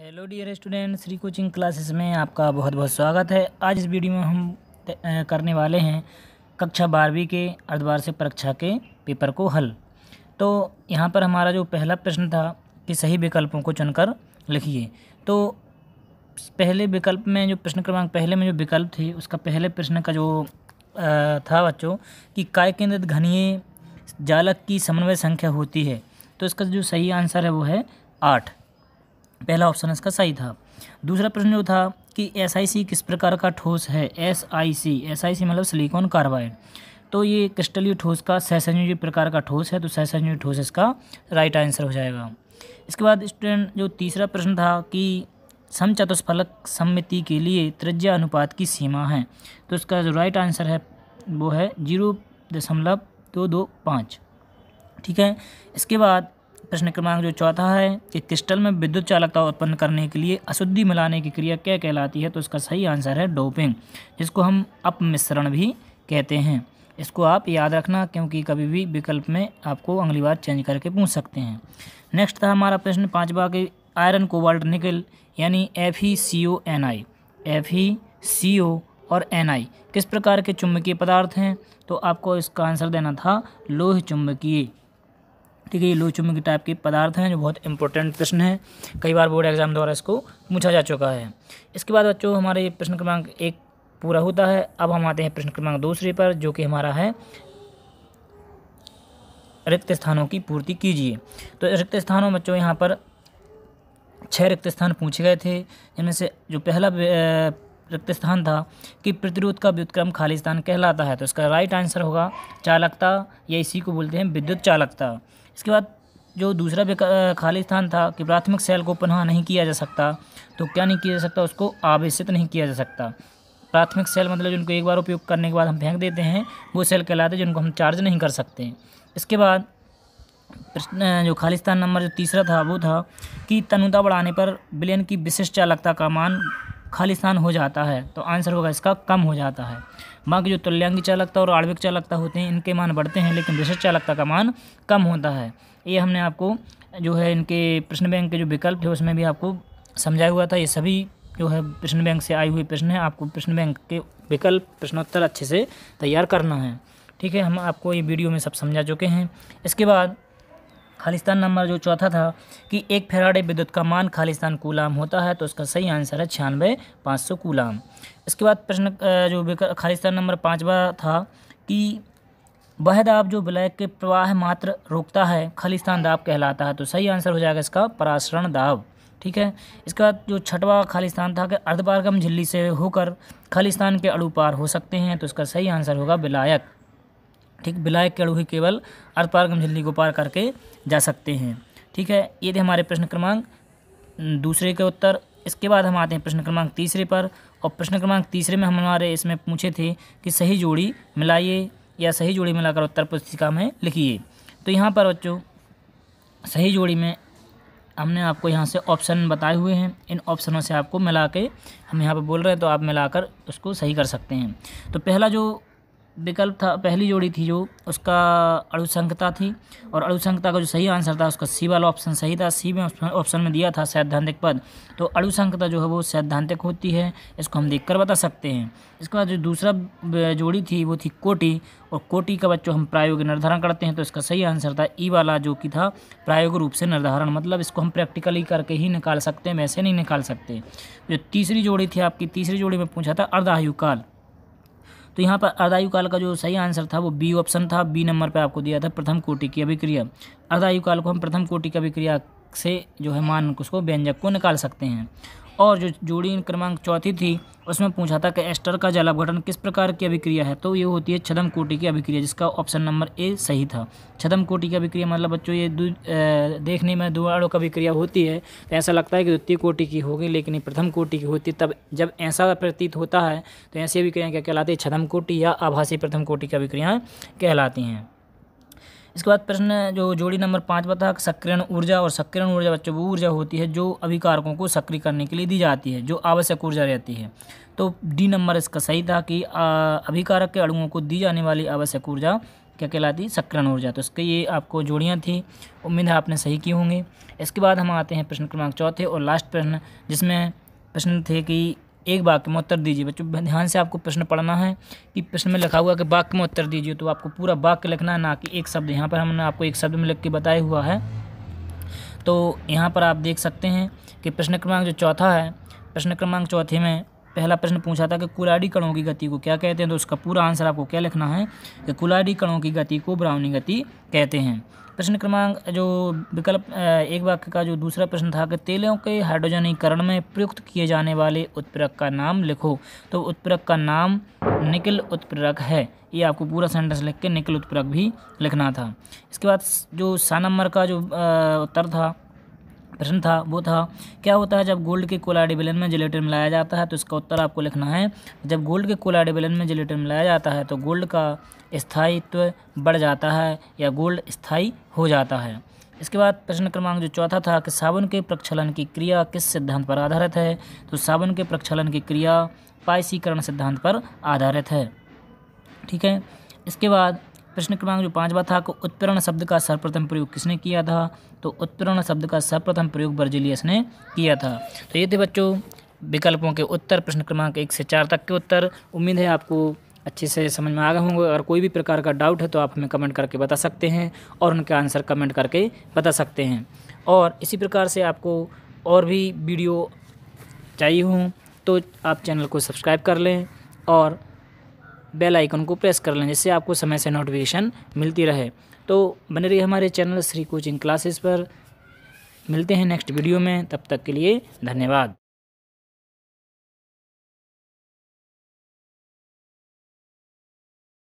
hello dear student Shri coaching classes में आपका बहुत बहुत स्वागत है आज इस वीडियो में हम करने वाले हैं कक्षा बारहवीं के अर्धवार्षिक परीक्षा के पेपर को हल तो यहाँ पर हमारा जो पहला प्रश्न था कि सही विकल्पों को चुनकर लिखिए तो पहले विकल्प में जो प्रश्न क्रमांक पहले में जो विकल्प थे उसका पहले प्रश्न का जो था बच्चों कि काय केंद्रित घनीय जालक की समन्वय संख्या होती है तो इसका जो सही आंसर है वो है आठ पहला ऑप्शन इसका सही था दूसरा प्रश्न जो था कि सी किस प्रकार का ठोस है आई सी मतलब सिलिकॉन कार्बाइड तो ये क्रिस्टलीय ठोस का सहसंयोजी प्रकार का ठोस है तो सहसंयोजी ठोस इसका राइट आंसर हो जाएगा इसके बाद स्टूडेंट जो तीसरा प्रश्न था कि समचतुष्फलक सम्मिति के लिए त्रिज्या अनुपात की सीमा है तो इसका जो राइट आंसर है वो है जीरो दशमलव दो दो पाँच ठीक है इसके बाद प्रश्न क्रमांक जो चौथा है कि क्रिस्टल में विद्युत चालकता उत्पन्न करने के लिए अशुद्धि मिलाने की क्रिया क्या कहलाती है तो इसका सही आंसर है डोपिंग जिसको हम अपमिश्रण भी कहते हैं इसको आप याद रखना क्योंकि कभी भी विकल्प में आपको अगली बार चेंज करके पूछ सकते हैं नेक्स्ट था हमारा प्रश्न पाँचवा के आयरन कोबाल्ट निकल यानी F E C O N I F E C O और एन आई किस प्रकार के चुंबकीय पदार्थ हैं तो आपको इसका आंसर देना था लोह चुंबकीय ठीक है ये लोह चुंबकीय टाइप के पदार्थ हैं जो बहुत इंपॉर्टेंट प्रश्न है कई बार बोर्ड एग्जाम द्वारा इसको पूछा जा चुका है इसके बाद बच्चों हमारे प्रश्न क्रमांक एक पूरा होता है अब हम आते हैं प्रश्न क्रमांक दूसरे पर जो कि हमारा है रिक्त स्थानों की पूर्ति कीजिए तो रिक्त स्थानों बच्चों यहाँ पर छः रिक्त स्थान पूछे गए थे जिनमें से जो पहला रिक्त स्थान था कि प्रतिरोध का व्युतक्रम खाली स्थान कहलाता है तो इसका राइट आंसर होगा चालकता या इसी को बोलते हैं विद्युत चालकता इसके बाद जो दूसरा खाली स्थान था कि प्राथमिक सेल को पुनः नहीं किया जा सकता तो क्या नहीं किया जा सकता उसको आवेशित नहीं किया जा सकता प्राथमिक सेल मतलब जिनको एक बार उपयोग करने के बाद हम फेंक देते हैं वो सेल कहलाते हैं जिनको हम चार्ज नहीं कर सकते इसके बाद प्रश्न जो खालिस्तान नंबर जो तीसरा था वो था कि तनुता बढ़ाने पर बिलियन की विशिष्ट चालकता का मान खालिस्तान हो जाता है तो आंसर होगा इसका कम हो जाता है बाकी जो तुल्यांगी चालकता और आणविक चालकता होते हैं इनके मान बढ़ते हैं लेकिन विशिष्ट चालकता का मान कम होता है ये हमने आपको जो है इनके प्रश्न बैंक के जो विकल्प थे उसमें भी आपको समझाया हुआ था ये सभी जो है प्रश्न बैंक से आए हुए प्रश्न हैं आपको प्रश्न बैंक के विकल्प प्रश्नोत्तर अच्छे से तैयार करना है ठीक है हम आपको ये वीडियो में सब समझा चुके हैं इसके बाद खालिस्तान नंबर जो चौथा था कि एक फेराडे विद्युत का मान खालिस्तान कूलाम होता है तो उसका सही आंसर है छियानवे पाँच सौ कूलाम इसके बाद प्रश्न जो खालिस्तान नंबर पाँचवा था कि वह दाब जो ब्लैक के प्रवाह मात्र रोकता है खालिस्तान दाब कहलाता है तो सही आंसर हो जाएगा इसका परासरण दाब ठीक है इसके बाद जो छठवा खालिस्तान था कि अर्धपारगम झिल्ली से होकर खालिस्तान के अड़ू पार हो सकते हैं तो इसका सही आंसर होगा बिलायक ठीक बिलाय केड़ू ही केवल अर्थपारगम झिल्ली को पार करके जा सकते हैं ठीक है ये थे हमारे प्रश्न क्रमांक दूसरे के उत्तर इसके बाद हम आते हैं प्रश्न क्रमांक तीसरे पर और प्रश्न क्रमांक तीसरे में हमारे इसमें पूछे थे कि सही जोड़ी मिलाइए या सही जोड़ी मिलाकर उत्तर पुस्तिका में लिखिए तो यहाँ पर बच्चों सही जोड़ी में हमने आपको यहाँ से ऑप्शन बताए हुए हैं इन ऑप्शनों से आपको मिला के हम यहाँ पर बोल रहे हैं तो आप मिलाकर उसको सही कर सकते हैं तो पहला जो विकल्प था पहली जोड़ी थी जो उसका अड़ुसंगता थी और अणुसंखता का जो सही आंसर था उसका सी वाला ऑप्शन सही था सी में ऑप्शन में दिया था सैद्धांतिक पद तो अणुसंखता जो है वो सैद्धांतिक होती है इसको हम देखकर बता सकते हैं इसके बाद जो दूसरा जोड़ी थी वो थी कोटि और कोटि का बच्चों हम प्रायोगिक निर्धारण करते हैं तो इसका सही आंसर था ई वाला जो कि था प्रायोगिक रूप से निर्धारण मतलब इसको हम प्रैक्टिकली करके ही निकाल सकते हैं वैसे नहीं निकाल सकते जो तीसरी जोड़ी थी आपकी तीसरी जोड़ी में पूछा था अर्धायुकाल तो यहाँ पर अर्धायु काल का जो सही आंसर था वो बी ऑप्शन था बी नंबर पर आपको दिया था प्रथम कोटि की अभिक्रिया अर्धायु काल को हम प्रथम कोटि की अभिक्रिया से जो है मान उसको व्यंजक को निकाल सकते हैं और जो जोड़ी क्रमांक चौथी थी उसमें पूछा था कि एस्टर का जल अपघटन किस प्रकार की अभिक्रिया है तो ये होती है छदम कोटि की अभिक्रिया जिसका ऑप्शन नंबर ए सही था छदम कोटि की अभिक्रिया मतलब बच्चों ये देखने में दुआड़ों का अभिक्रिया होती है तो ऐसा लगता है कि द्वितीय कोटि की होगी लेकिन प्रथम कोटि की होती तब जब ऐसा प्रतीत होता है तो ऐसी अभिक्रियाएँ क्या कहलाती है छदम कोटि या आभासी प्रथम कोटि की अभिक्रियाँ कहलाती हैं इसके बाद प्रश्न जो जोड़ी नंबर पाँच बता सक्रियण ऊर्जा और सक्रियण ऊर्जा बच्चों वो ऊर्जा होती है जो अभिकारकों को सक्रिय करने के लिए दी जाती है जो आवश्यक ऊर्जा रहती है तो डी नंबर इसका सही था कि अभिकारक के अड़ुओं को दी जाने वाली आवश्यक ऊर्जा क्या कहलाती सक्रण ऊर्जा तो इसके ये आपको जोड़ियाँ थी उम्मीद है आपने सही की होंगी इसके बाद हम आते हैं प्रश्न क्रमांक चौथे और लास्ट प्रश्न जिसमें प्रश्न थे कि एक वाक्य में उत्तर दीजिए बच्चों ध्यान से आपको प्रश्न पढ़ना है कि प्रश्न में लिखा हुआ कि वाक्य में उत्तर दीजिए तो आपको पूरा वाक्य लिखना है ना कि एक शब्द यहाँ पर हमने आपको एक शब्द में लिख के बताया हुआ है तो यहाँ पर आप देख सकते हैं कि प्रश्न क्रमांक जो चौथा है प्रश्न क्रमांक चौथे में पहला प्रश्न पूछा था कि कुलाड़ी कणों की गति को क्या कहते हैं तो उसका पूरा आंसर आपको क्या लिखना है कि कुलाड़ी कणों की गति को ब्राउनी गति कहते हैं प्रश्न क्रमांक जो विकल्प एक वाक्य का जो दूसरा प्रश्न था कि तेलों के हाइड्रोजनीकरण में प्रयुक्त किए जाने वाले उत्प्रेरक का नाम लिखो तो उत्प्रेरक का नाम निकल उत्प्रेरक है ये आपको पूरा सेंटेंस लिख के निकल उत्प्रेरक भी लिखना था इसके बाद जो सा नंबर का जो उत्तर था प्रश्न था वो था क्या होता है जब गोल्ड के कोलाडी बेलन में जिलेटिन मिलाया जाता है तो इसका उत्तर आपको लिखना है जब गोल्ड के कोलाडी बेलन में जिलेटिन मिलाया जाता है तो गोल्ड का स्थायित्व बढ़ जाता है या गोल्ड स्थायी हो जाता है इसके बाद प्रश्न क्रमांक जो चौथा था कि साबुन के प्रक्षलन की क्रिया किस सिद्धांत पर आधारित है तो साबुन के प्रक्षलन की क्रिया पायसीकरण सिद्धांत पर आधारित है ठीक है इसके बाद प्रश्न क्रमांक जो पांचवा था कि उत्प्रेरण शब्द का सर्वप्रथम प्रयोग किसने किया था तो उत्प्रेरण शब्द का सर्वप्रथम प्रयोग बर्जिलियस ने किया था तो ये थे बच्चों विकल्पों के उत्तर प्रश्न क्रमांक एक से चार तक के उत्तर उम्मीद है आपको अच्छे से समझ में आ गए होंगे अगर कोई भी प्रकार का डाउट है तो आप हमें कमेंट करके बता सकते हैं और उनके आंसर कमेंट करके बता सकते हैं और इसी प्रकार से आपको और भी वीडियो चाहिए हों तो आप चैनल को सब्सक्राइब कर लें और बेल आइकन को प्रेस कर लें जिससे आपको समय से नोटिफिकेशन मिलती रहे तो बने रहिए हमारे चैनल श्री कोचिंग क्लासेस पर मिलते हैं नेक्स्ट वीडियो में तब तक के लिए धन्यवाद